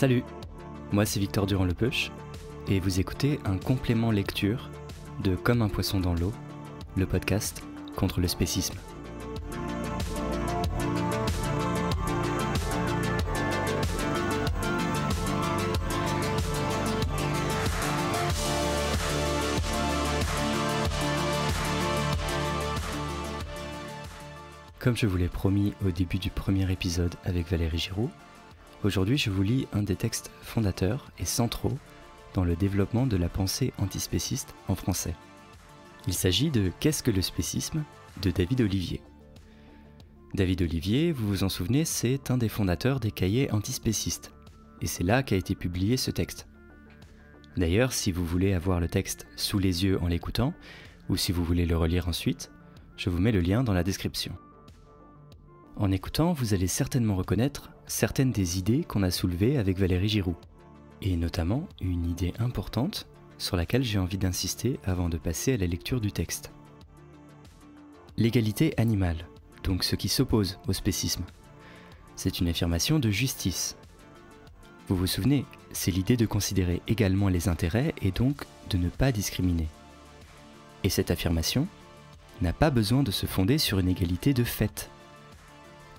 Salut, moi c'est Victor Durand-Lepeuche et vous écoutez un complément lecture de Comme un poisson dans l'eau, le podcast contre le spécisme. Comme je vous l'ai promis au début du premier épisode avec Valérie Giroux, Aujourd'hui, je vous lis un des textes fondateurs et centraux dans le développement de la pensée antispéciste en français. Il s'agit de Qu'est-ce que le spécisme de David Olivier. David Olivier, vous vous en souvenez, c'est un des fondateurs des cahiers antispécistes, et c'est là qu'a été publié ce texte. D'ailleurs, si vous voulez avoir le texte sous les yeux en l'écoutant, ou si vous voulez le relire ensuite, je vous mets le lien dans la description. En écoutant, vous allez certainement reconnaître certaines des idées qu'on a soulevées avec Valérie Giroux, et notamment une idée importante sur laquelle j'ai envie d'insister avant de passer à la lecture du texte. L'égalité animale, donc ce qui s'oppose au spécisme. C'est une affirmation de justice. Vous vous souvenez, c'est l'idée de considérer également les intérêts et donc de ne pas discriminer. Et cette affirmation n'a pas besoin de se fonder sur une égalité de fait.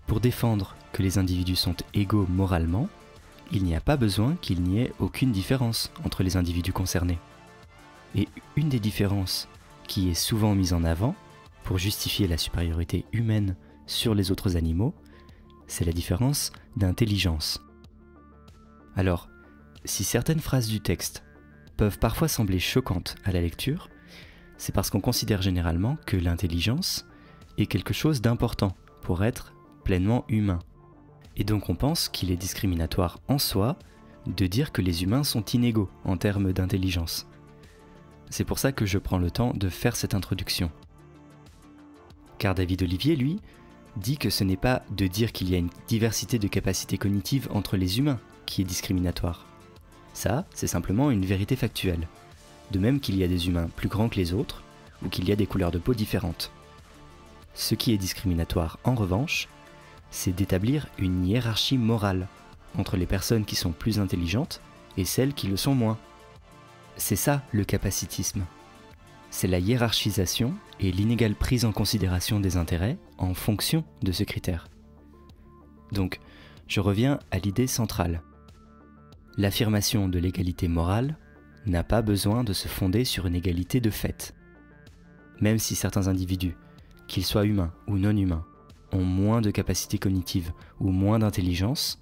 Pour défendre que les individus sont égaux moralement, il n'y a pas besoin qu'il n'y ait aucune différence entre les individus concernés. Et une des différences qui est souvent mise en avant pour justifier la supériorité humaine sur les autres animaux, c'est la différence d'intelligence. Alors, si certaines phrases du texte peuvent parfois sembler choquantes à la lecture, c'est parce qu'on considère généralement que l'intelligence est quelque chose d'important pour être pleinement humain. Et donc on pense qu'il est discriminatoire en soi de dire que les humains sont inégaux en termes d'intelligence. C'est pour ça que je prends le temps de faire cette introduction. Car David Olivier, lui, dit que ce n'est pas de dire qu'il y a une diversité de capacités cognitives entre les humains qui est discriminatoire. Ça, c'est simplement une vérité factuelle. De même qu'il y a des humains plus grands que les autres, ou qu'il y a des couleurs de peau différentes. Ce qui est discriminatoire, en revanche, c'est d'établir une hiérarchie morale entre les personnes qui sont plus intelligentes et celles qui le sont moins. C'est ça le capacitisme. C'est la hiérarchisation et l'inégale prise en considération des intérêts en fonction de ce critère. Donc, je reviens à l'idée centrale. L'affirmation de l'égalité morale n'a pas besoin de se fonder sur une égalité de fait. Même si certains individus, qu'ils soient humains ou non humains, ont moins de capacités cognitives ou moins d'intelligence,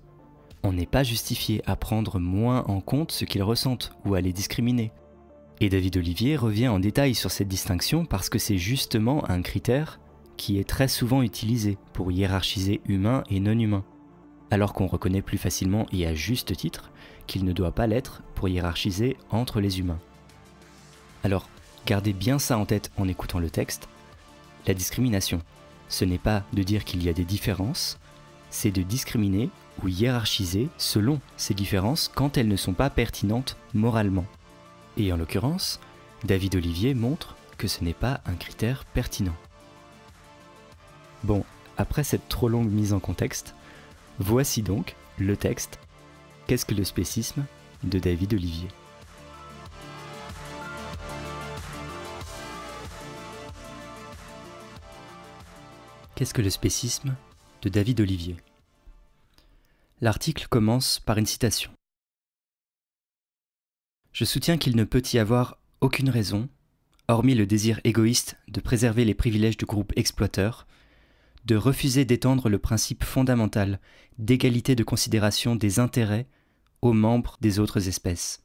on n'est pas justifié à prendre moins en compte ce qu'ils ressentent ou à les discriminer. Et David Olivier revient en détail sur cette distinction parce que c'est justement un critère qui est très souvent utilisé pour hiérarchiser humain et non humains alors qu'on reconnaît plus facilement et à juste titre qu'il ne doit pas l'être pour hiérarchiser entre les humains. Alors, gardez bien ça en tête en écoutant le texte, la discrimination, ce n'est pas de dire qu'il y a des différences, c'est de discriminer ou hiérarchiser selon ces différences quand elles ne sont pas pertinentes moralement. Et en l'occurrence, David Olivier montre que ce n'est pas un critère pertinent. Bon, après cette trop longue mise en contexte, voici donc le texte Qu'est-ce que le spécisme de David Olivier Qu'est-ce que le spécisme de David Olivier. L'article commence par une citation. Je soutiens qu'il ne peut y avoir aucune raison, hormis le désir égoïste de préserver les privilèges du groupe exploiteur, de refuser d'étendre le principe fondamental d'égalité de considération des intérêts aux membres des autres espèces.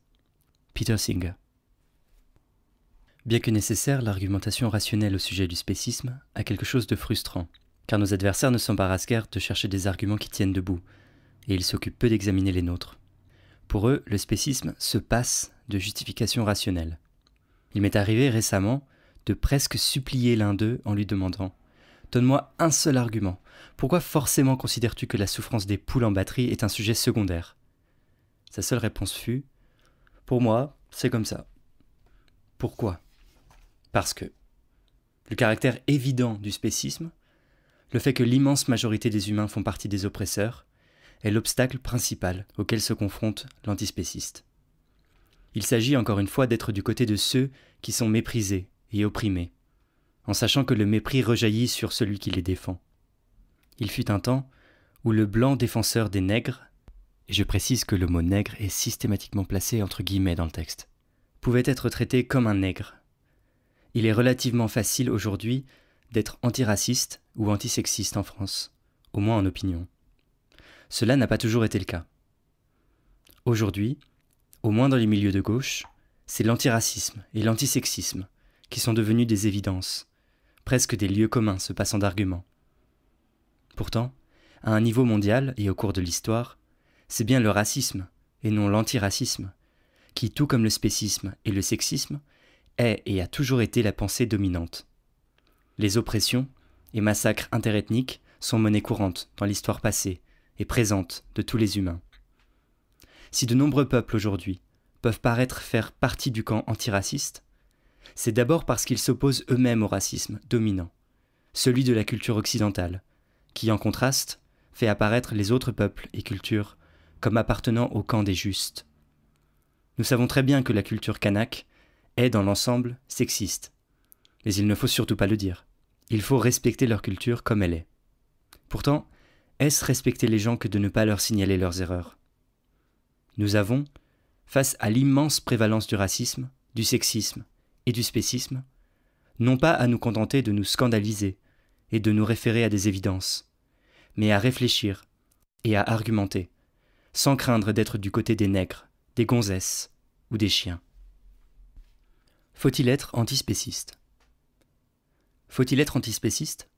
Peter Singer. Bien que nécessaire, l'argumentation rationnelle au sujet du spécisme a quelque chose de frustrant car nos adversaires ne s'embarrassent guère de chercher des arguments qui tiennent debout, et ils s'occupent peu d'examiner les nôtres. Pour eux, le spécisme se passe de justification rationnelle. Il m'est arrivé récemment de presque supplier l'un d'eux en lui demandant ⁇ Donne-moi un seul argument, pourquoi forcément considères-tu que la souffrance des poules en batterie est un sujet secondaire ?⁇ Sa seule réponse fut ⁇ Pour moi, c'est comme ça. Pourquoi Parce que le caractère évident du spécisme, le fait que l'immense majorité des humains font partie des oppresseurs, est l'obstacle principal auquel se confronte l'antispéciste. Il s'agit encore une fois d'être du côté de ceux qui sont méprisés et opprimés, en sachant que le mépris rejaillit sur celui qui les défend. Il fut un temps où le blanc défenseur des nègres, et je précise que le mot nègre est systématiquement placé entre guillemets dans le texte, pouvait être traité comme un nègre. Il est relativement facile aujourd'hui d'être antiraciste ou antisexiste en France, au moins en opinion. Cela n'a pas toujours été le cas. Aujourd'hui, au moins dans les milieux de gauche, c'est l'antiracisme et l'antisexisme qui sont devenus des évidences, presque des lieux communs se passant d'arguments. Pourtant, à un niveau mondial et au cours de l'histoire, c'est bien le racisme et non l'antiracisme qui, tout comme le spécisme et le sexisme, est et a toujours été la pensée dominante. Les oppressions et massacres interethniques sont monnaie courante dans l'histoire passée et présente de tous les humains. Si de nombreux peuples aujourd'hui peuvent paraître faire partie du camp antiraciste, c'est d'abord parce qu'ils s'opposent eux-mêmes au racisme dominant, celui de la culture occidentale, qui en contraste fait apparaître les autres peuples et cultures comme appartenant au camp des justes. Nous savons très bien que la culture kanak est dans l'ensemble sexiste, mais il ne faut surtout pas le dire. Il faut respecter leur culture comme elle est. Pourtant, est-ce respecter les gens que de ne pas leur signaler leurs erreurs Nous avons, face à l'immense prévalence du racisme, du sexisme et du spécisme, non pas à nous contenter de nous scandaliser et de nous référer à des évidences, mais à réfléchir et à argumenter, sans craindre d'être du côté des nègres, des gonzesses ou des chiens. Faut-il être antispéciste faut-il être antispéciste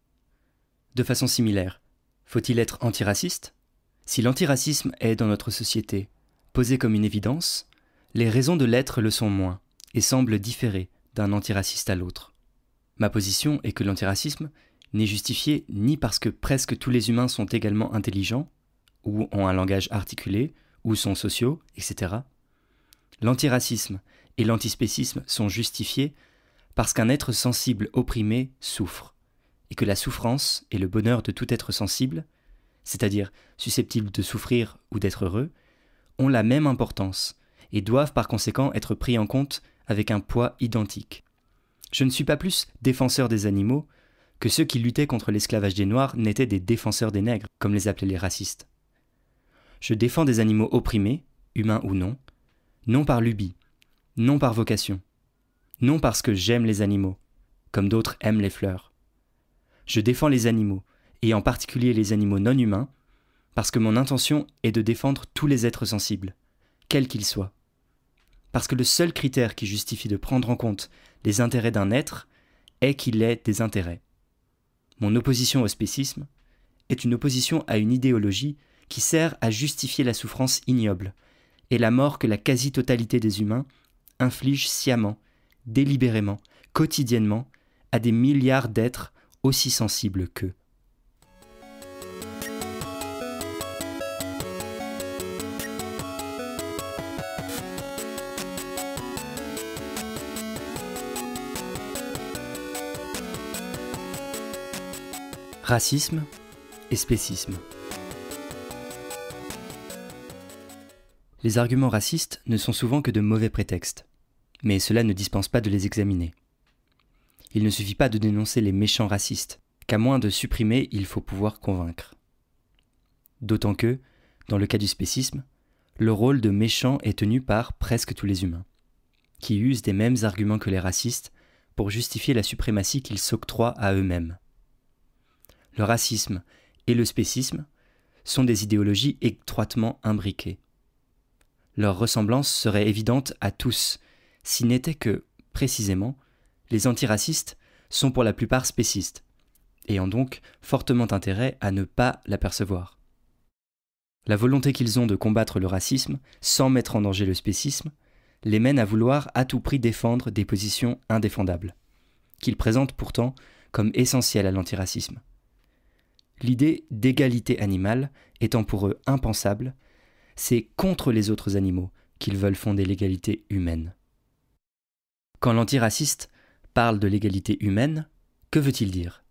De façon similaire, faut-il être antiraciste Si l'antiracisme est dans notre société posé comme une évidence, les raisons de l'être le sont moins et semblent différer d'un antiraciste à l'autre. Ma position est que l'antiracisme n'est justifié ni parce que presque tous les humains sont également intelligents, ou ont un langage articulé, ou sont sociaux, etc. L'antiracisme et l'antispécisme sont justifiés parce qu'un être sensible opprimé souffre, et que la souffrance et le bonheur de tout être sensible, c'est-à-dire susceptible de souffrir ou d'être heureux, ont la même importance, et doivent par conséquent être pris en compte avec un poids identique. Je ne suis pas plus défenseur des animaux que ceux qui luttaient contre l'esclavage des Noirs n'étaient des défenseurs des nègres, comme les appelaient les racistes. Je défends des animaux opprimés, humains ou non, non par lubie, non par vocation, non parce que j'aime les animaux, comme d'autres aiment les fleurs. Je défends les animaux, et en particulier les animaux non humains, parce que mon intention est de défendre tous les êtres sensibles, quels qu'ils soient. Parce que le seul critère qui justifie de prendre en compte les intérêts d'un être est qu'il ait des intérêts. Mon opposition au spécisme est une opposition à une idéologie qui sert à justifier la souffrance ignoble et la mort que la quasi-totalité des humains inflige sciemment délibérément, quotidiennement, à des milliards d'êtres aussi sensibles qu'eux. Racisme et spécisme. Les arguments racistes ne sont souvent que de mauvais prétextes mais cela ne dispense pas de les examiner. Il ne suffit pas de dénoncer les méchants racistes, qu'à moins de supprimer, il faut pouvoir convaincre. D'autant que, dans le cas du spécisme, le rôle de méchant est tenu par presque tous les humains, qui usent des mêmes arguments que les racistes pour justifier la suprématie qu'ils s'octroient à eux-mêmes. Le racisme et le spécisme sont des idéologies étroitement imbriquées. Leur ressemblance serait évidente à tous s'il n'était que, précisément, les antiracistes sont pour la plupart spécistes, ayant donc fortement intérêt à ne pas l'apercevoir. La volonté qu'ils ont de combattre le racisme sans mettre en danger le spécisme les mène à vouloir à tout prix défendre des positions indéfendables, qu'ils présentent pourtant comme essentielles à l'antiracisme. L'idée d'égalité animale étant pour eux impensable, c'est contre les autres animaux qu'ils veulent fonder l'égalité humaine. Quand l'antiraciste parle de l'égalité humaine, que veut-il dire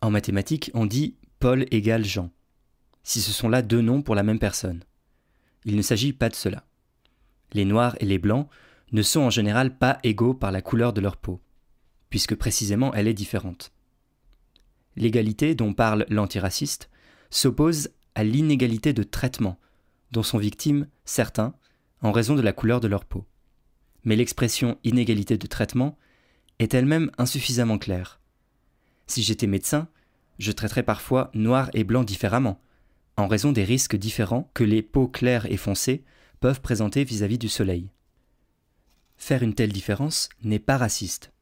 En mathématiques, on dit Paul égale Jean, si ce sont là deux noms pour la même personne. Il ne s'agit pas de cela. Les noirs et les blancs ne sont en général pas égaux par la couleur de leur peau, puisque précisément elle est différente. L'égalité dont parle l'antiraciste s'oppose à l'inégalité de traitement dont sont victimes certains en raison de la couleur de leur peau mais l'expression inégalité de traitement est elle-même insuffisamment claire. Si j'étais médecin, je traiterais parfois noir et blanc différemment, en raison des risques différents que les peaux claires et foncées peuvent présenter vis-à-vis du soleil. Faire une telle différence n'est pas raciste,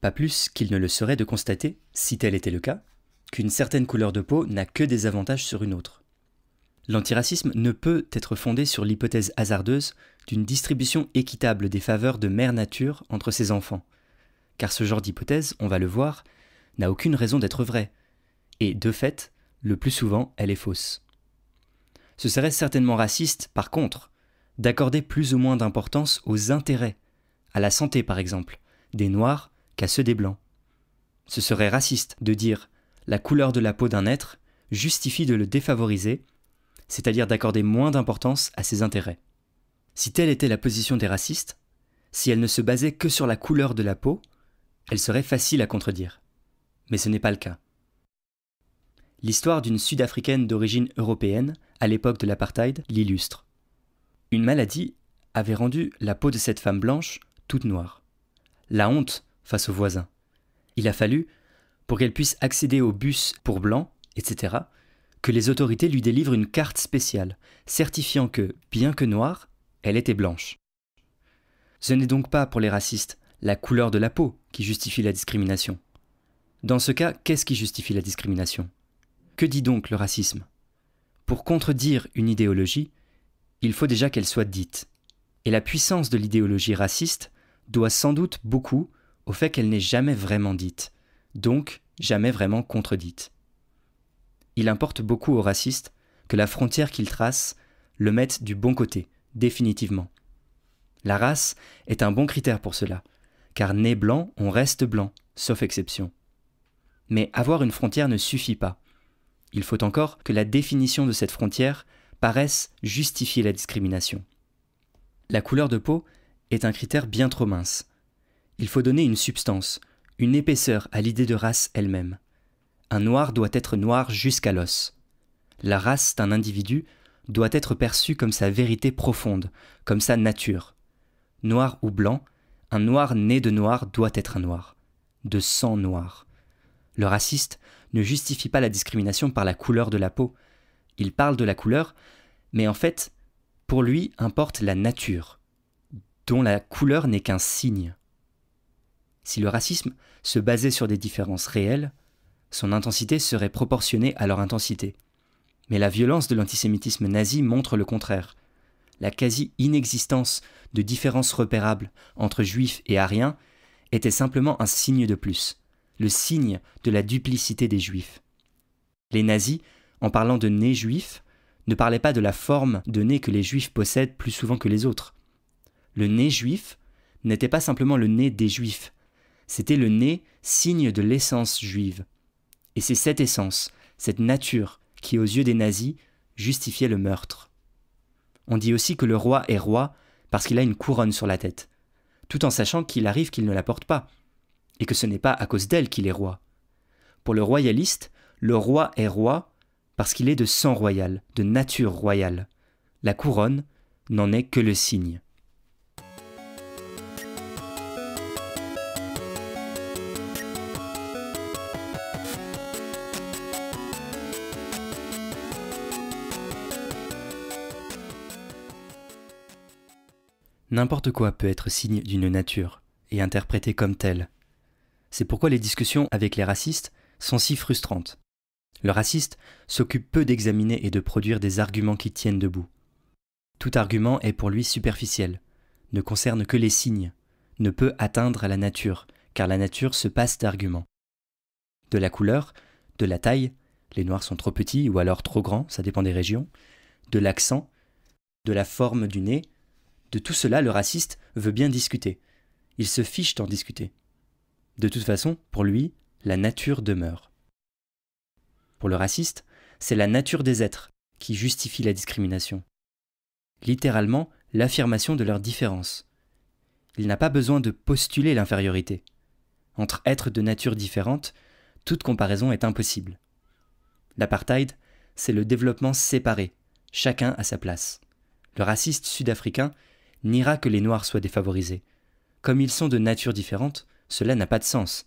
pas plus qu'il ne le serait de constater, si tel était le cas, qu'une certaine couleur de peau n'a que des avantages sur une autre. L'antiracisme ne peut être fondé sur l'hypothèse hasardeuse d'une distribution équitable des faveurs de mère nature entre ses enfants. Car ce genre d'hypothèse, on va le voir, n'a aucune raison d'être vraie. Et de fait, le plus souvent, elle est fausse. Ce serait certainement raciste, par contre, d'accorder plus ou moins d'importance aux intérêts, à la santé par exemple, des Noirs qu'à ceux des Blancs. Ce serait raciste de dire la couleur de la peau d'un être justifie de le défavoriser, c'est-à-dire d'accorder moins d'importance à ses intérêts. Si telle était la position des racistes, si elle ne se basait que sur la couleur de la peau, elle serait facile à contredire. Mais ce n'est pas le cas. L'histoire d'une Sud-Africaine d'origine européenne, à l'époque de l'apartheid, l'illustre. Une maladie avait rendu la peau de cette femme blanche toute noire. La honte face aux voisins. Il a fallu, pour qu'elle puisse accéder au bus pour blancs, etc., que les autorités lui délivrent une carte spéciale, certifiant que, bien que noire, elle était blanche. Ce n'est donc pas pour les racistes la couleur de la peau qui justifie la discrimination. Dans ce cas, qu'est-ce qui justifie la discrimination Que dit donc le racisme Pour contredire une idéologie, il faut déjà qu'elle soit dite. Et la puissance de l'idéologie raciste doit sans doute beaucoup au fait qu'elle n'est jamais vraiment dite, donc jamais vraiment contredite. Il importe beaucoup aux racistes que la frontière qu'ils tracent le mette du bon côté, définitivement. La race est un bon critère pour cela, car né blanc, on reste blanc, sauf exception. Mais avoir une frontière ne suffit pas. Il faut encore que la définition de cette frontière paraisse justifier la discrimination. La couleur de peau est un critère bien trop mince. Il faut donner une substance, une épaisseur à l'idée de race elle-même. Un noir doit être noir jusqu'à l'os. La race d'un individu doit être perçu comme sa vérité profonde, comme sa nature. Noir ou blanc, un noir né de noir doit être un noir, de sang noir. Le raciste ne justifie pas la discrimination par la couleur de la peau. Il parle de la couleur, mais en fait, pour lui importe la nature, dont la couleur n'est qu'un signe. Si le racisme se basait sur des différences réelles, son intensité serait proportionnée à leur intensité. Mais la violence de l'antisémitisme nazi montre le contraire. La quasi-inexistence de différences repérables entre juifs et ariens était simplement un signe de plus, le signe de la duplicité des juifs. Les nazis, en parlant de nez juif, ne parlaient pas de la forme de nez que les juifs possèdent plus souvent que les autres. Le nez juif n'était pas simplement le nez des juifs, c'était le nez signe de l'essence juive. Et c'est cette essence, cette nature, qui aux yeux des nazis justifiait le meurtre. On dit aussi que le roi est roi parce qu'il a une couronne sur la tête, tout en sachant qu'il arrive qu'il ne la porte pas, et que ce n'est pas à cause d'elle qu'il est roi. Pour le royaliste, le roi est roi parce qu'il est de sang royal, de nature royale. La couronne n'en est que le signe. N'importe quoi peut être signe d'une nature et interprété comme tel. C'est pourquoi les discussions avec les racistes sont si frustrantes. Le raciste s'occupe peu d'examiner et de produire des arguments qui tiennent debout. Tout argument est pour lui superficiel, ne concerne que les signes, ne peut atteindre la nature, car la nature se passe d'arguments. De la couleur, de la taille, les noirs sont trop petits ou alors trop grands, ça dépend des régions, de l'accent, de la forme du nez, de tout cela, le raciste veut bien discuter. Il se fiche d'en discuter. De toute façon, pour lui, la nature demeure. Pour le raciste, c'est la nature des êtres qui justifie la discrimination. Littéralement, l'affirmation de leur différence. Il n'a pas besoin de postuler l'infériorité. Entre êtres de nature différente, toute comparaison est impossible. L'apartheid, c'est le développement séparé, chacun à sa place. Le raciste sud-africain niera que les Noirs soient défavorisés. Comme ils sont de nature différente, cela n'a pas de sens.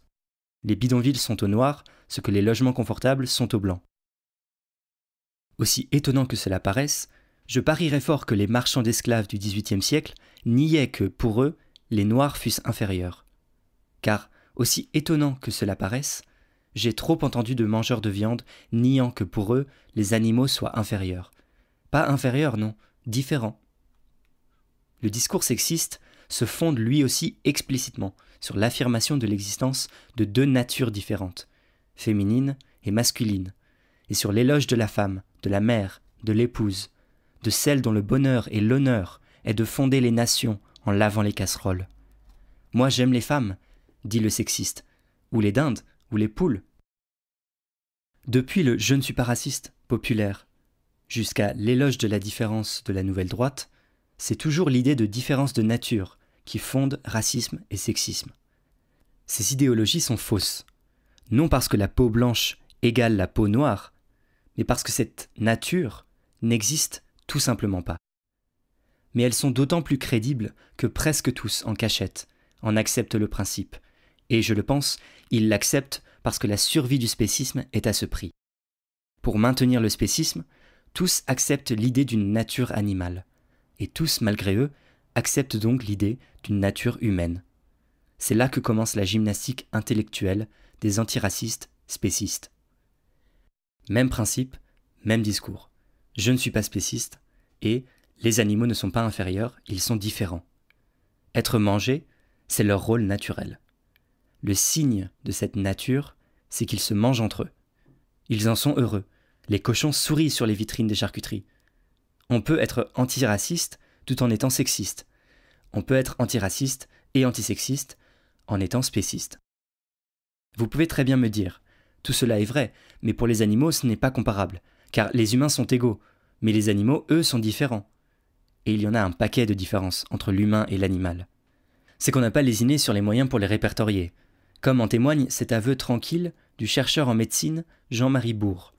Les bidonvilles sont aux Noirs ce que les logements confortables sont aux Blancs. Aussi étonnant que cela paraisse, je parierais fort que les marchands d'esclaves du XVIIIe siècle niaient que, pour eux, les Noirs fussent inférieurs. Car, aussi étonnant que cela paraisse, j'ai trop entendu de mangeurs de viande niant que pour eux, les animaux soient inférieurs. Pas inférieurs, non, différents le discours sexiste se fonde lui aussi explicitement sur l'affirmation de l'existence de deux natures différentes, féminine et masculine, et sur l'éloge de la femme, de la mère, de l'épouse, de celle dont le bonheur et l'honneur est de fonder les nations en lavant les casseroles. Moi j'aime les femmes, dit le sexiste, ou les dindes, ou les poules. Depuis le je ne suis pas raciste populaire, jusqu'à l'éloge de la différence de la nouvelle droite, c'est toujours l'idée de différence de nature qui fonde racisme et sexisme. Ces idéologies sont fausses, non parce que la peau blanche égale la peau noire, mais parce que cette nature n'existe tout simplement pas. Mais elles sont d'autant plus crédibles que presque tous en cachette en acceptent le principe, et je le pense, ils l'acceptent parce que la survie du spécisme est à ce prix. Pour maintenir le spécisme, tous acceptent l'idée d'une nature animale et tous, malgré eux, acceptent donc l'idée d'une nature humaine. C'est là que commence la gymnastique intellectuelle des antiracistes spécistes. Même principe, même discours. Je ne suis pas spéciste et les animaux ne sont pas inférieurs, ils sont différents. Être mangé, c'est leur rôle naturel. Le signe de cette nature, c'est qu'ils se mangent entre eux. Ils en sont heureux. Les cochons sourient sur les vitrines des charcuteries. On peut être antiraciste tout en étant sexiste. On peut être antiraciste et antisexiste en étant spéciste. Vous pouvez très bien me dire, tout cela est vrai, mais pour les animaux ce n'est pas comparable, car les humains sont égaux, mais les animaux, eux, sont différents. Et il y en a un paquet de différences entre l'humain et l'animal. C'est qu'on n'a pas lésiné sur les moyens pour les répertorier, comme en témoigne cet aveu tranquille du chercheur en médecine Jean-Marie Bourg.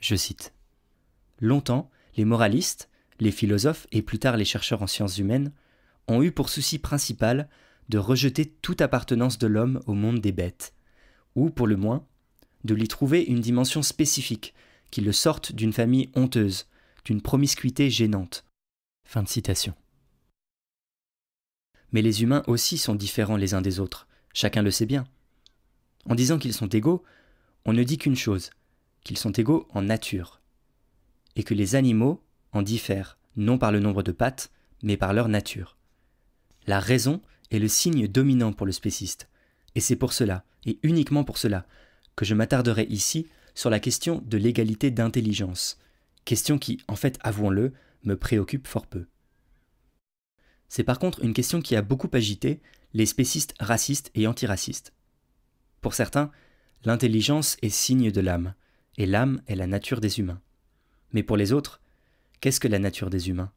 Je cite Longtemps, les moralistes, les philosophes et plus tard les chercheurs en sciences humaines ont eu pour souci principal de rejeter toute appartenance de l'homme au monde des bêtes, ou pour le moins, de lui trouver une dimension spécifique qui le sorte d'une famille honteuse, d'une promiscuité gênante. Fin de citation. Mais les humains aussi sont différents les uns des autres, chacun le sait bien. En disant qu'ils sont égaux, on ne dit qu'une chose, qu'ils sont égaux en nature et que les animaux en diffèrent, non par le nombre de pattes, mais par leur nature. La raison est le signe dominant pour le spéciste, et c'est pour cela, et uniquement pour cela, que je m'attarderai ici sur la question de l'égalité d'intelligence, question qui, en fait, avouons-le, me préoccupe fort peu. C'est par contre une question qui a beaucoup agité les spécistes racistes et antiracistes. Pour certains, l'intelligence est signe de l'âme, et l'âme est la nature des humains. Mais pour les autres, qu'est-ce que la nature des humains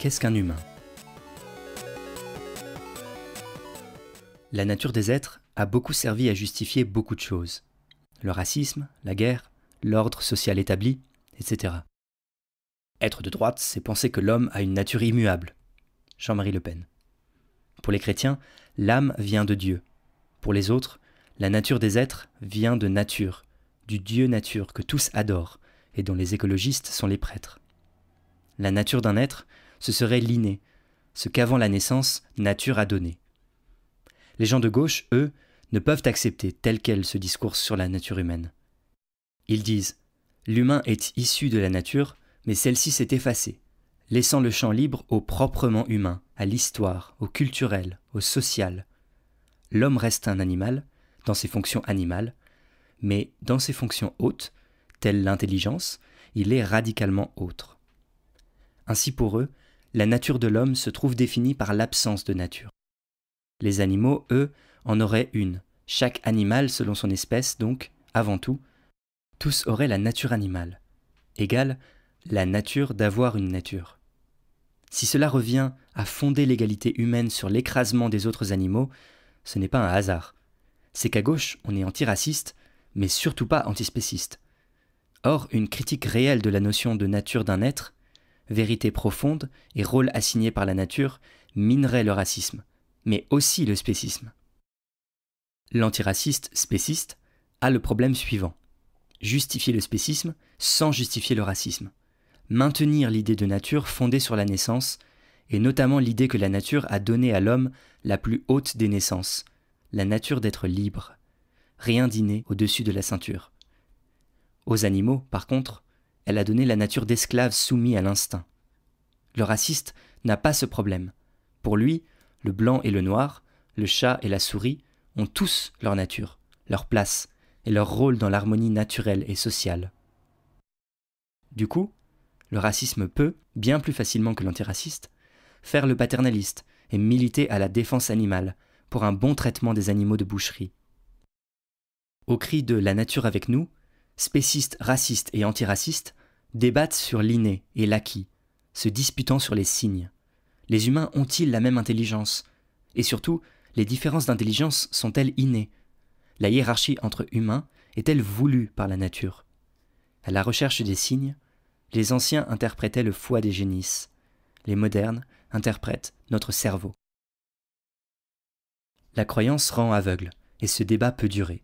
Qu'est-ce qu'un humain La nature des êtres a beaucoup servi à justifier beaucoup de choses. Le racisme, la guerre, l'ordre social établi, etc. Être de droite, c'est penser que l'homme a une nature immuable. Jean-Marie Le Pen. Pour les chrétiens, l'âme vient de Dieu. Pour les autres, la nature des êtres vient de nature, du Dieu nature que tous adorent et dont les écologistes sont les prêtres. La nature d'un être, ce serait l'inné, ce qu'avant la naissance, nature a donné. Les gens de gauche, eux, ne peuvent accepter tel quel ce discours sur la nature humaine. Ils disent L'humain est issu de la nature, mais celle-ci s'est effacée, laissant le champ libre au proprement humain, à l'histoire, au culturel, au social. L'homme reste un animal, dans ses fonctions animales, mais dans ses fonctions hautes, telle l'intelligence, il est radicalement autre. Ainsi pour eux, la nature de l'homme se trouve définie par l'absence de nature. Les animaux, eux, en auraient une, chaque animal selon son espèce donc, avant tout, tous auraient la nature animale, égale la nature d'avoir une nature. Si cela revient à fonder l'égalité humaine sur l'écrasement des autres animaux, ce n'est pas un hasard. C'est qu'à gauche, on est antiraciste, mais surtout pas antispéciste. Or, une critique réelle de la notion de nature d'un être, vérité profonde et rôle assigné par la nature, minerait le racisme, mais aussi le spécisme. L'antiraciste spéciste a le problème suivant. Justifier le spécisme sans justifier le racisme maintenir l'idée de nature fondée sur la naissance, et notamment l'idée que la nature a donné à l'homme la plus haute des naissances, la nature d'être libre, rien d'inné au-dessus de la ceinture. Aux animaux, par contre, elle a donné la nature d'esclaves soumis à l'instinct. Le raciste n'a pas ce problème. Pour lui, le blanc et le noir, le chat et la souris ont tous leur nature, leur place et leur rôle dans l'harmonie naturelle et sociale. Du coup, le racisme peut, bien plus facilement que l'antiraciste, faire le paternaliste et militer à la défense animale pour un bon traitement des animaux de boucherie. Au cri de La nature avec nous, spécistes, racistes et antiracistes débattent sur l'inné et l'acquis, se disputant sur les signes. Les humains ont-ils la même intelligence Et surtout, les différences d'intelligence sont-elles innées La hiérarchie entre humains est-elle voulue par la nature À la recherche des signes, les anciens interprétaient le foie des génisses. Les modernes interprètent notre cerveau. La croyance rend aveugle, et ce débat peut durer.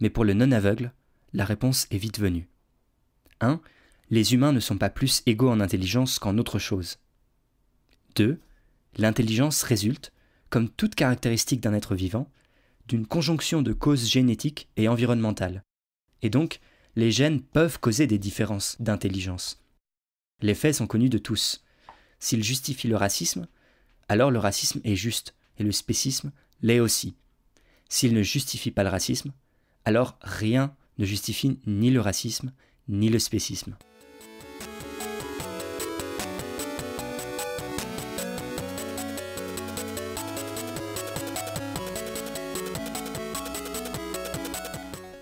Mais pour le non-aveugle, la réponse est vite venue. 1. Les humains ne sont pas plus égaux en intelligence qu'en autre chose. 2. L'intelligence résulte, comme toute caractéristique d'un être vivant, d'une conjonction de causes génétiques et environnementales, et donc les gènes peuvent causer des différences d'intelligence. Les faits sont connus de tous. S'ils justifient le racisme, alors le racisme est juste, et le spécisme l'est aussi. S'ils ne justifient pas le racisme, alors rien ne justifie ni le racisme, ni le spécisme.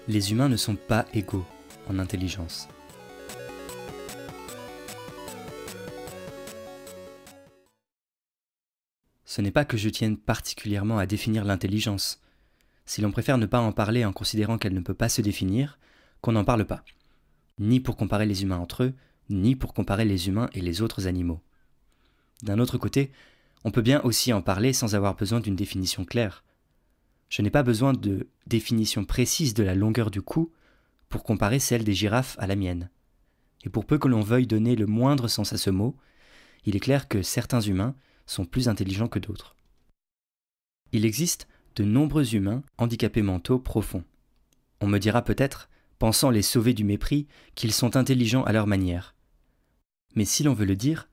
Les humains ne sont pas égaux intelligence. Ce n'est pas que je tienne particulièrement à définir l'intelligence. Si l'on préfère ne pas en parler en considérant qu'elle ne peut pas se définir, qu'on n'en parle pas. Ni pour comparer les humains entre eux, ni pour comparer les humains et les autres animaux. D'un autre côté, on peut bien aussi en parler sans avoir besoin d'une définition claire. Je n'ai pas besoin de définition précise de la longueur du cou pour comparer celle des girafes à la mienne. Et pour peu que l'on veuille donner le moindre sens à ce mot, il est clair que certains humains sont plus intelligents que d'autres. Il existe de nombreux humains handicapés mentaux profonds. On me dira peut-être, pensant les sauver du mépris, qu'ils sont intelligents à leur manière. Mais si l'on veut le dire,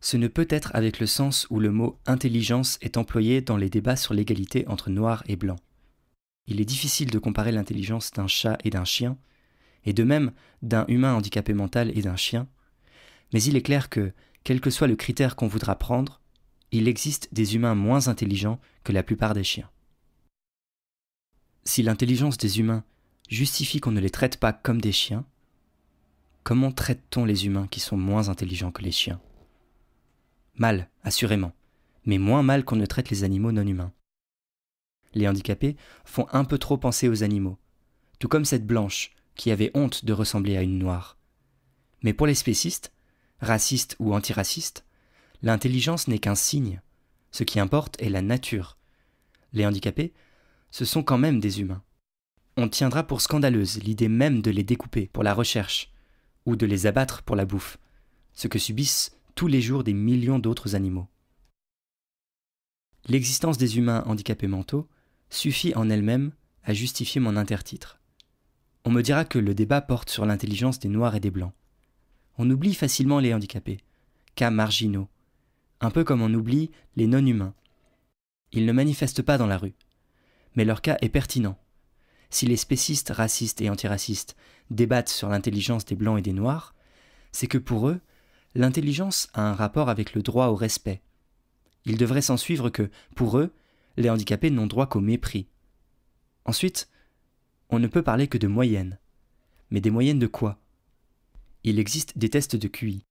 ce ne peut être avec le sens où le mot intelligence est employé dans les débats sur l'égalité entre noir et blanc. Il est difficile de comparer l'intelligence d'un chat et d'un chien, et de même d'un humain handicapé mental et d'un chien, mais il est clair que, quel que soit le critère qu'on voudra prendre, il existe des humains moins intelligents que la plupart des chiens. Si l'intelligence des humains justifie qu'on ne les traite pas comme des chiens, comment traite-t-on les humains qui sont moins intelligents que les chiens Mal, assurément, mais moins mal qu'on ne traite les animaux non humains. Les handicapés font un peu trop penser aux animaux, tout comme cette blanche qui avait honte de ressembler à une noire. Mais pour les spécistes, racistes ou antiracistes, l'intelligence n'est qu'un signe. Ce qui importe est la nature. Les handicapés, ce sont quand même des humains. On tiendra pour scandaleuse l'idée même de les découper pour la recherche, ou de les abattre pour la bouffe, ce que subissent tous les jours des millions d'autres animaux. L'existence des humains handicapés mentaux suffit en elle-même à justifier mon intertitre. On me dira que le débat porte sur l'intelligence des Noirs et des Blancs. On oublie facilement les handicapés, cas marginaux, un peu comme on oublie les non-humains. Ils ne manifestent pas dans la rue, mais leur cas est pertinent. Si les spécistes, racistes et antiracistes débattent sur l'intelligence des Blancs et des Noirs, c'est que pour eux, l'intelligence a un rapport avec le droit au respect. Il devrait s'en suivre que, pour eux, les handicapés n'ont droit qu'au mépris. Ensuite, on ne peut parler que de moyennes. Mais des moyennes de quoi Il existe des tests de QI.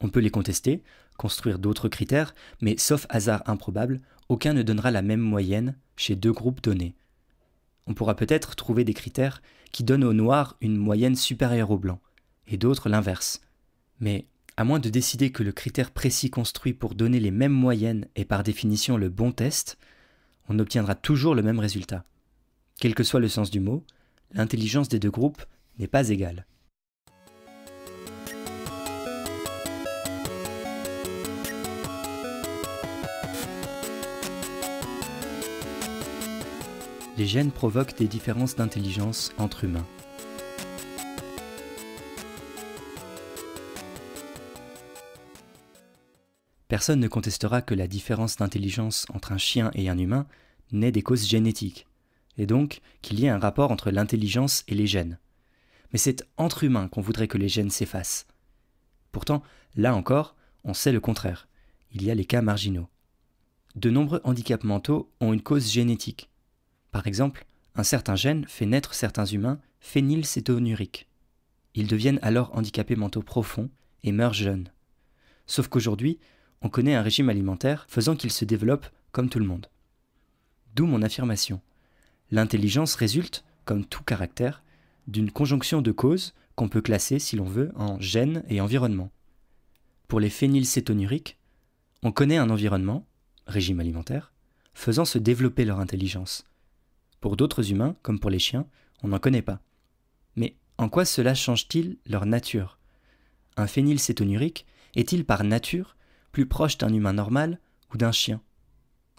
On peut les contester, construire d'autres critères, mais sauf hasard improbable, aucun ne donnera la même moyenne chez deux groupes donnés. On pourra peut-être trouver des critères qui donnent au noir une moyenne supérieure au blanc, et d'autres l'inverse. Mais à moins de décider que le critère précis construit pour donner les mêmes moyennes est par définition le bon test, on obtiendra toujours le même résultat. Quel que soit le sens du mot, l'intelligence des deux groupes n'est pas égale. Les gènes provoquent des différences d'intelligence entre humains. Personne ne contestera que la différence d'intelligence entre un chien et un humain naît des causes génétiques et donc qu'il y ait un rapport entre l'intelligence et les gènes. Mais c'est entre humains qu'on voudrait que les gènes s'effacent. Pourtant, là encore, on sait le contraire. Il y a les cas marginaux. De nombreux handicaps mentaux ont une cause génétique. Par exemple, un certain gène fait naître certains humains phénylcétonuriques. Ils deviennent alors handicapés mentaux profonds et meurent jeunes. Sauf qu'aujourd'hui, on connaît un régime alimentaire faisant qu'ils se développent comme tout le monde. D'où mon affirmation. L'intelligence résulte, comme tout caractère, d'une conjonction de causes qu'on peut classer, si l'on veut, en gènes et environnement. Pour les phénylcétonuriques, on connaît un environnement, régime alimentaire, faisant se développer leur intelligence. Pour d'autres humains, comme pour les chiens, on n'en connaît pas. Mais en quoi cela change-t-il leur nature Un phénylcétonurique est-il par nature plus proche d'un humain normal ou d'un chien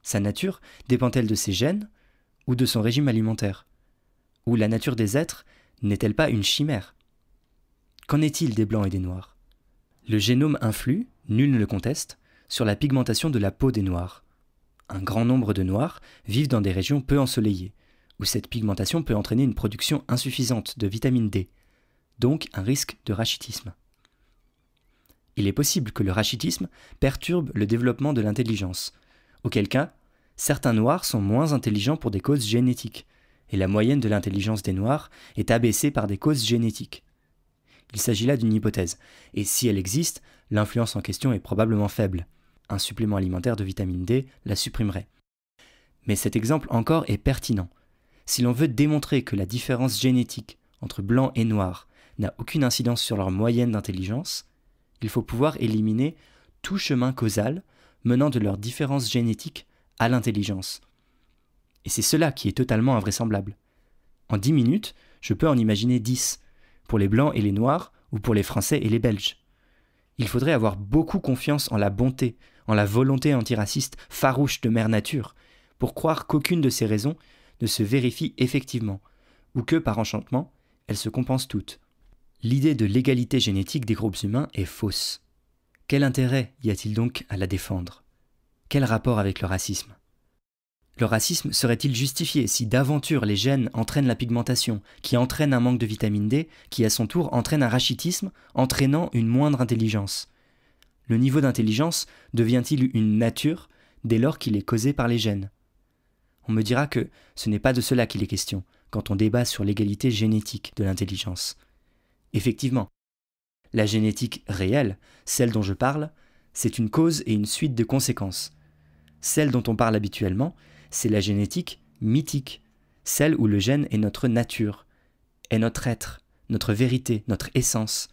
Sa nature dépend-elle de ses gènes ou de son régime alimentaire Ou la nature des êtres n'est-elle pas une chimère Qu'en est-il des blancs et des noirs Le génome influe, nul ne le conteste, sur la pigmentation de la peau des noirs. Un grand nombre de noirs vivent dans des régions peu ensoleillées, où cette pigmentation peut entraîner une production insuffisante de vitamine D, donc un risque de rachitisme. Il est possible que le rachitisme perturbe le développement de l'intelligence, auquel cas certains Noirs sont moins intelligents pour des causes génétiques, et la moyenne de l'intelligence des Noirs est abaissée par des causes génétiques. Il s'agit là d'une hypothèse, et si elle existe, l'influence en question est probablement faible. Un supplément alimentaire de vitamine D la supprimerait. Mais cet exemple encore est pertinent. Si l'on veut démontrer que la différence génétique entre blanc et noir n'a aucune incidence sur leur moyenne d'intelligence, il faut pouvoir éliminer tout chemin causal menant de leur différence génétique à l'intelligence. Et c'est cela qui est totalement invraisemblable. En dix minutes, je peux en imaginer dix, pour les Blancs et les Noirs, ou pour les Français et les Belges. Il faudrait avoir beaucoup confiance en la bonté, en la volonté antiraciste farouche de mère nature, pour croire qu'aucune de ces raisons ne se vérifie effectivement, ou que, par enchantement, elles se compensent toutes. L'idée de l'égalité génétique des groupes humains est fausse. Quel intérêt y a-t-il donc à la défendre quel rapport avec le racisme Le racisme serait-il justifié si d'aventure les gènes entraînent la pigmentation, qui entraîne un manque de vitamine D, qui à son tour entraîne un rachitisme, entraînant une moindre intelligence Le niveau d'intelligence devient-il une nature dès lors qu'il est causé par les gènes On me dira que ce n'est pas de cela qu'il est question quand on débat sur l'égalité génétique de l'intelligence. Effectivement, la génétique réelle, celle dont je parle, c'est une cause et une suite de conséquences, celle dont on parle habituellement, c'est la génétique mythique, celle où le gène est notre nature, est notre être, notre vérité, notre essence,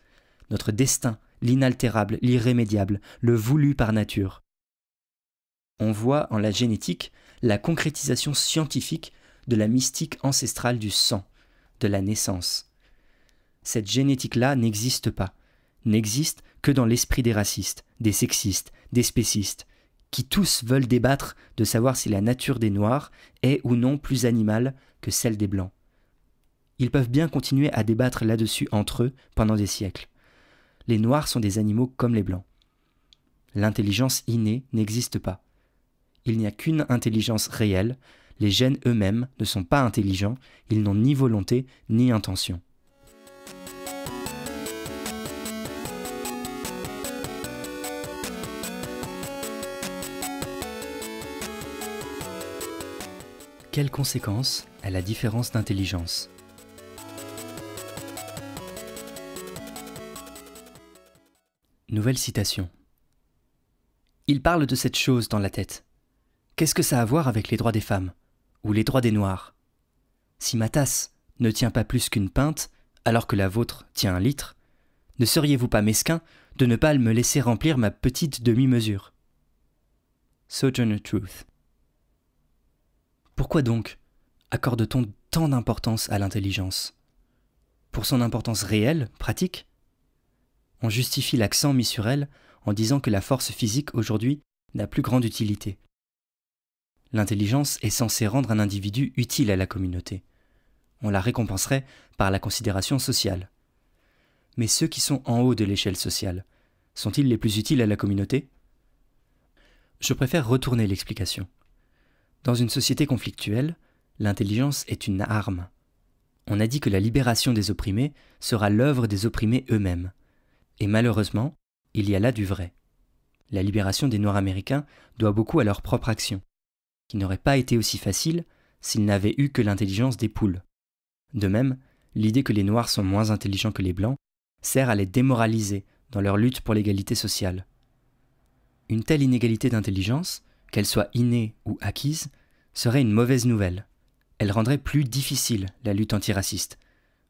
notre destin, l'inaltérable, l'irrémédiable, le voulu par nature. On voit en la génétique la concrétisation scientifique de la mystique ancestrale du sang, de la naissance. Cette génétique-là n'existe pas, n'existe que dans l'esprit des racistes, des sexistes, des spécistes, qui tous veulent débattre de savoir si la nature des Noirs est ou non plus animale que celle des Blancs. Ils peuvent bien continuer à débattre là-dessus entre eux pendant des siècles. Les Noirs sont des animaux comme les Blancs. L'intelligence innée n'existe pas. Il n'y a qu'une intelligence réelle, les gènes eux-mêmes ne sont pas intelligents, ils n'ont ni volonté ni intention. Quelles conséquences a la différence d'intelligence Nouvelle citation. Il parle de cette chose dans la tête. Qu'est-ce que ça a à voir avec les droits des femmes ou les droits des noirs Si ma tasse ne tient pas plus qu'une pinte, alors que la vôtre tient un litre, ne seriez-vous pas mesquin de ne pas me laisser remplir ma petite demi-mesure Sojourner Truth. Pourquoi donc accorde-t-on tant d'importance à l'intelligence Pour son importance réelle, pratique On justifie l'accent mis sur elle en disant que la force physique aujourd'hui n'a plus grande utilité. L'intelligence est censée rendre un individu utile à la communauté. On la récompenserait par la considération sociale. Mais ceux qui sont en haut de l'échelle sociale, sont-ils les plus utiles à la communauté Je préfère retourner l'explication. Dans une société conflictuelle, l'intelligence est une arme. On a dit que la libération des opprimés sera l'œuvre des opprimés eux-mêmes. Et malheureusement, il y a là du vrai. La libération des Noirs américains doit beaucoup à leur propre action, qui n'aurait pas été aussi facile s'ils n'avaient eu que l'intelligence des poules. De même, l'idée que les Noirs sont moins intelligents que les Blancs sert à les démoraliser dans leur lutte pour l'égalité sociale. Une telle inégalité d'intelligence qu'elle soit innée ou acquise, serait une mauvaise nouvelle. Elle rendrait plus difficile la lutte antiraciste,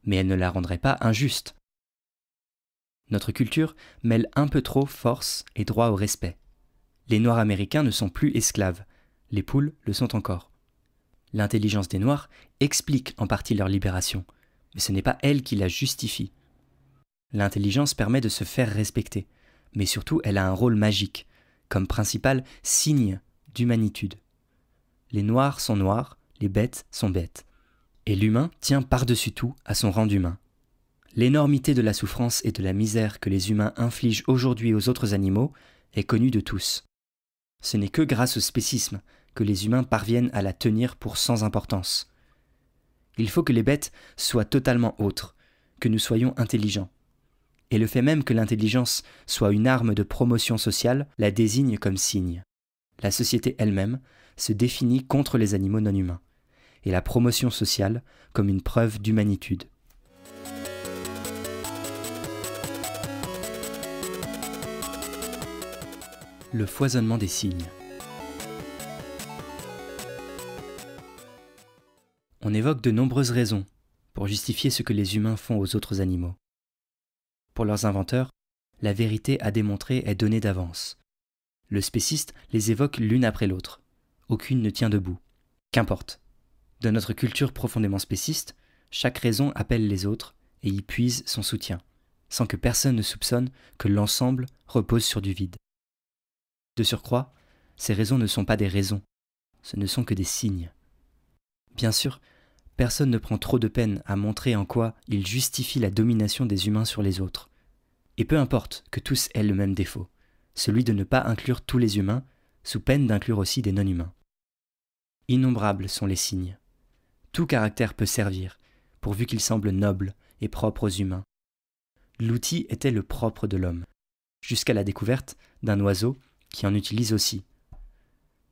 mais elle ne la rendrait pas injuste. Notre culture mêle un peu trop force et droit au respect. Les Noirs américains ne sont plus esclaves, les poules le sont encore. L'intelligence des Noirs explique en partie leur libération, mais ce n'est pas elle qui la justifie. L'intelligence permet de se faire respecter, mais surtout elle a un rôle magique, comme principal signe d'humanitude. Les noirs sont noirs, les bêtes sont bêtes. Et l'humain tient par-dessus tout à son rang d'humain. L'énormité de la souffrance et de la misère que les humains infligent aujourd'hui aux autres animaux est connue de tous. Ce n'est que grâce au spécisme que les humains parviennent à la tenir pour sans importance. Il faut que les bêtes soient totalement autres, que nous soyons intelligents. Et le fait même que l'intelligence soit une arme de promotion sociale la désigne comme signe. La société elle-même se définit contre les animaux non humains, et la promotion sociale comme une preuve d'humanitude. Le foisonnement des signes. On évoque de nombreuses raisons pour justifier ce que les humains font aux autres animaux. Pour leurs inventeurs, la vérité à démontrer est donnée d'avance, le spéciste les évoque l'une après l'autre. Aucune ne tient debout. Qu'importe. Dans notre culture profondément spéciste, chaque raison appelle les autres et y puise son soutien, sans que personne ne soupçonne que l'ensemble repose sur du vide. De surcroît, ces raisons ne sont pas des raisons, ce ne sont que des signes. Bien sûr, personne ne prend trop de peine à montrer en quoi il justifie la domination des humains sur les autres. Et peu importe que tous aient le même défaut celui de ne pas inclure tous les humains, sous peine d'inclure aussi des non-humains. Innombrables sont les signes. Tout caractère peut servir, pourvu qu'il semble noble et propre aux humains. L'outil était le propre de l'homme, jusqu'à la découverte d'un oiseau qui en utilise aussi.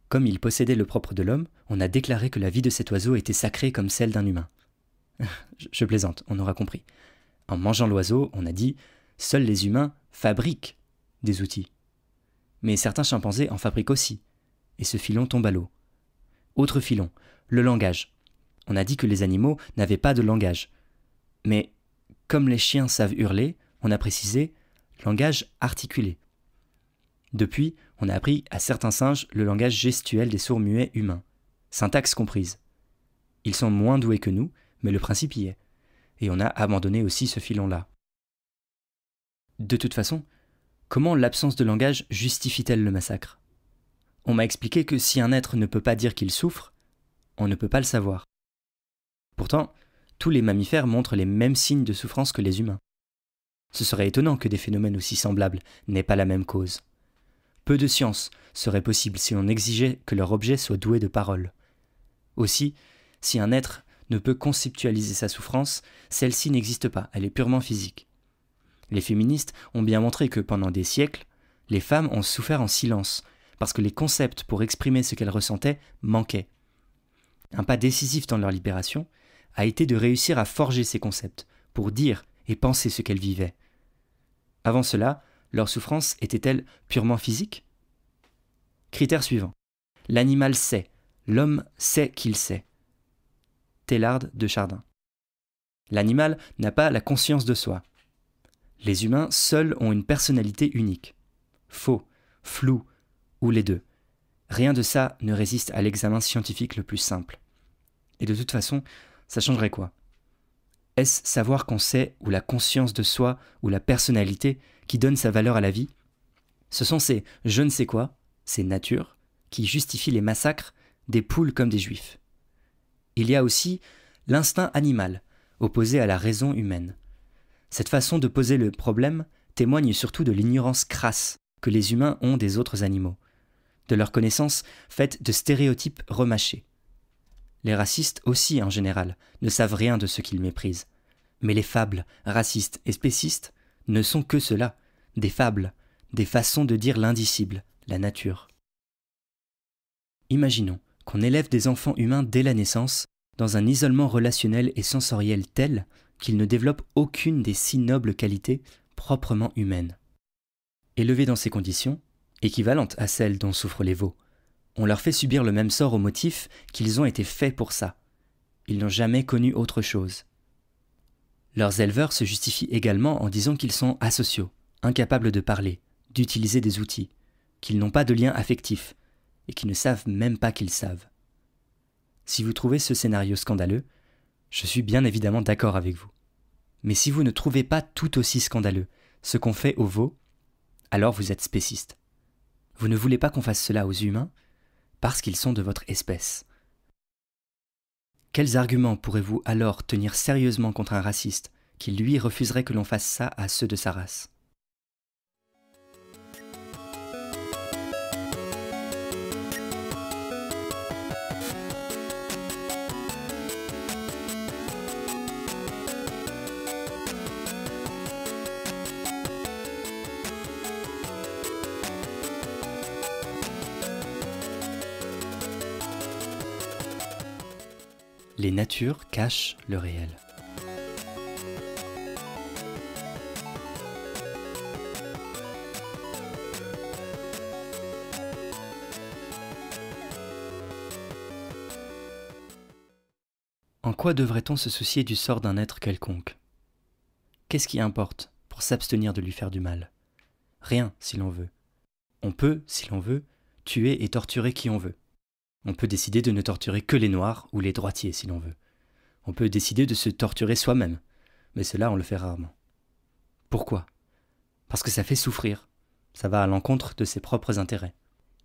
Comme il possédait le propre de l'homme, on a déclaré que la vie de cet oiseau était sacrée comme celle d'un humain. Je plaisante, on aura compris. En mangeant l'oiseau, on a dit Seuls les humains fabriquent des outils mais certains chimpanzés en fabriquent aussi. Et ce filon tombe à l'eau. Autre filon, le langage. On a dit que les animaux n'avaient pas de langage. Mais comme les chiens savent hurler, on a précisé langage articulé. Depuis, on a appris à certains singes le langage gestuel des sourds-muets humains, syntaxe comprise. Ils sont moins doués que nous, mais le principe y est. Et on a abandonné aussi ce filon-là. De toute façon, Comment l'absence de langage justifie-t-elle le massacre On m'a expliqué que si un être ne peut pas dire qu'il souffre, on ne peut pas le savoir. Pourtant, tous les mammifères montrent les mêmes signes de souffrance que les humains. Ce serait étonnant que des phénomènes aussi semblables n'aient pas la même cause. Peu de science serait possible si on exigeait que leur objet soit doué de parole. Aussi, si un être ne peut conceptualiser sa souffrance, celle-ci n'existe pas, elle est purement physique. Les féministes ont bien montré que pendant des siècles, les femmes ont souffert en silence, parce que les concepts pour exprimer ce qu'elles ressentaient manquaient. Un pas décisif dans leur libération a été de réussir à forger ces concepts, pour dire et penser ce qu'elles vivaient. Avant cela, leur souffrance était-elle purement physique Critère suivant. L'animal sait, l'homme sait qu'il sait. Tellard de Chardin. L'animal n'a pas la conscience de soi, les humains seuls ont une personnalité unique. Faux, flou ou les deux. Rien de ça ne résiste à l'examen scientifique le plus simple. Et de toute façon, ça changerait quoi Est-ce savoir qu'on sait ou la conscience de soi ou la personnalité qui donne sa valeur à la vie Ce sont ces je ne sais quoi, ces natures, qui justifient les massacres des poules comme des juifs. Il y a aussi l'instinct animal, opposé à la raison humaine. Cette façon de poser le problème témoigne surtout de l'ignorance crasse que les humains ont des autres animaux, de leur connaissance faite de stéréotypes remâchés. Les racistes aussi, en général, ne savent rien de ce qu'ils méprisent. Mais les fables, racistes et spécistes, ne sont que cela, des fables, des façons de dire l'indicible, la nature. Imaginons qu'on élève des enfants humains dès la naissance dans un isolement relationnel et sensoriel tel qu'ils ne développent aucune des six nobles qualités proprement humaines. Élevés dans ces conditions, équivalentes à celles dont souffrent les veaux, on leur fait subir le même sort au motif qu'ils ont été faits pour ça. Ils n'ont jamais connu autre chose. Leurs éleveurs se justifient également en disant qu'ils sont asociaux, incapables de parler, d'utiliser des outils, qu'ils n'ont pas de lien affectif, et qu'ils ne savent même pas qu'ils savent. Si vous trouvez ce scénario scandaleux, je suis bien évidemment d'accord avec vous. Mais si vous ne trouvez pas tout aussi scandaleux ce qu'on fait aux veaux, alors vous êtes spéciste. Vous ne voulez pas qu'on fasse cela aux humains parce qu'ils sont de votre espèce. Quels arguments pourrez-vous alors tenir sérieusement contre un raciste qui lui refuserait que l'on fasse ça à ceux de sa race Les natures cachent le réel. En quoi devrait-on se soucier du sort d'un être quelconque Qu'est-ce qui importe pour s'abstenir de lui faire du mal Rien si l'on veut. On peut, si l'on veut, tuer et torturer qui on veut. On peut décider de ne torturer que les noirs ou les droitiers si l'on veut. On peut décider de se torturer soi-même, mais cela on le fait rarement. Pourquoi Parce que ça fait souffrir, ça va à l'encontre de ses propres intérêts.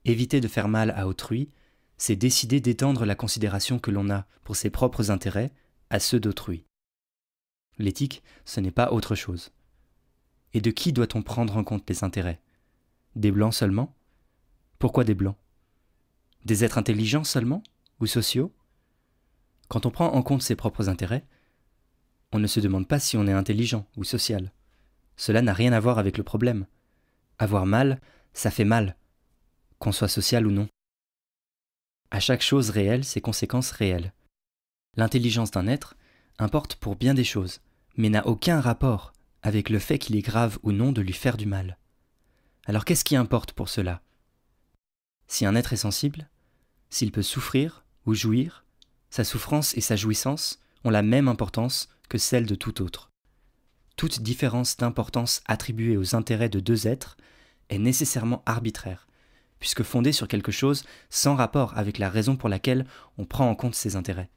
Éviter de faire mal à autrui, c'est décider d'étendre la considération que l'on a pour ses propres intérêts à ceux d'autrui. L'éthique, ce n'est pas autre chose. Et de qui doit-on prendre en compte les intérêts Des blancs seulement Pourquoi des blancs des êtres intelligents seulement Ou sociaux Quand on prend en compte ses propres intérêts, on ne se demande pas si on est intelligent ou social. Cela n'a rien à voir avec le problème. Avoir mal, ça fait mal, qu'on soit social ou non. À chaque chose réelle, ses conséquences réelles. L'intelligence d'un être importe pour bien des choses, mais n'a aucun rapport avec le fait qu'il est grave ou non de lui faire du mal. Alors qu'est-ce qui importe pour cela Si un être est sensible, s'il peut souffrir ou jouir, sa souffrance et sa jouissance ont la même importance que celle de tout autre. Toute différence d'importance attribuée aux intérêts de deux êtres est nécessairement arbitraire, puisque fondée sur quelque chose sans rapport avec la raison pour laquelle on prend en compte ces intérêts.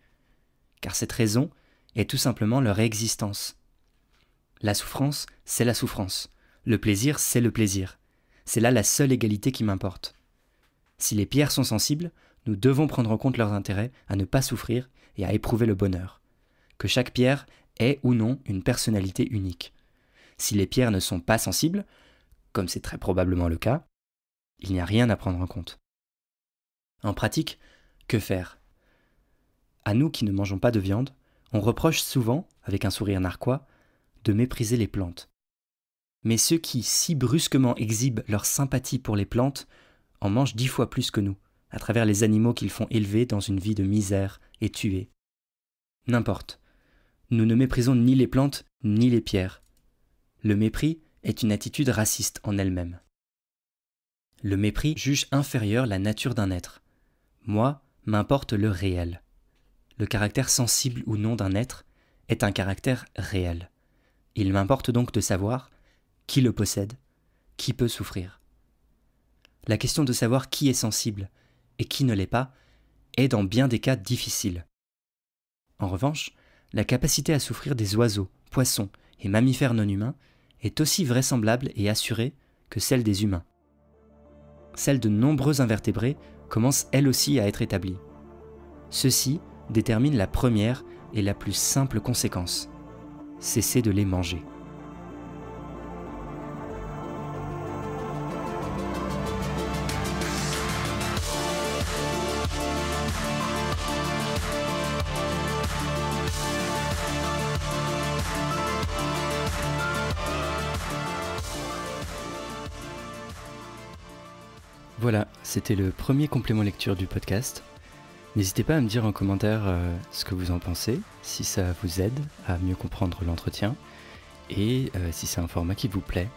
Car cette raison est tout simplement leur existence. La souffrance, c'est la souffrance. Le plaisir, c'est le plaisir. C'est là la seule égalité qui m'importe. Si les pierres sont sensibles, nous devons prendre en compte leurs intérêts à ne pas souffrir et à éprouver le bonheur. Que chaque pierre ait ou non une personnalité unique. Si les pierres ne sont pas sensibles, comme c'est très probablement le cas, il n'y a rien à prendre en compte. En pratique, que faire À nous qui ne mangeons pas de viande, on reproche souvent, avec un sourire narquois, de mépriser les plantes. Mais ceux qui si brusquement exhibent leur sympathie pour les plantes en mangent dix fois plus que nous à travers les animaux qu'ils font élever dans une vie de misère et tuer. N'importe. Nous ne méprisons ni les plantes ni les pierres. Le mépris est une attitude raciste en elle-même. Le mépris juge inférieur la nature d'un être. Moi, m'importe le réel. Le caractère sensible ou non d'un être est un caractère réel. Il m'importe donc de savoir qui le possède, qui peut souffrir. La question de savoir qui est sensible et qui ne l'est pas, est dans bien des cas difficile. En revanche, la capacité à souffrir des oiseaux, poissons et mammifères non humains est aussi vraisemblable et assurée que celle des humains. Celle de nombreux invertébrés commence elle aussi à être établie. Ceci détermine la première et la plus simple conséquence, cesser de les manger. C'était le premier complément lecture du podcast. N'hésitez pas à me dire en commentaire euh, ce que vous en pensez, si ça vous aide à mieux comprendre l'entretien et euh, si c'est un format qui vous plaît.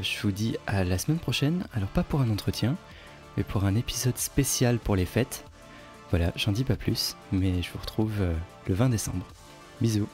Je vous dis à la semaine prochaine, alors pas pour un entretien, mais pour un épisode spécial pour les fêtes. Voilà, j'en dis pas plus, mais je vous retrouve euh, le 20 décembre. Bisous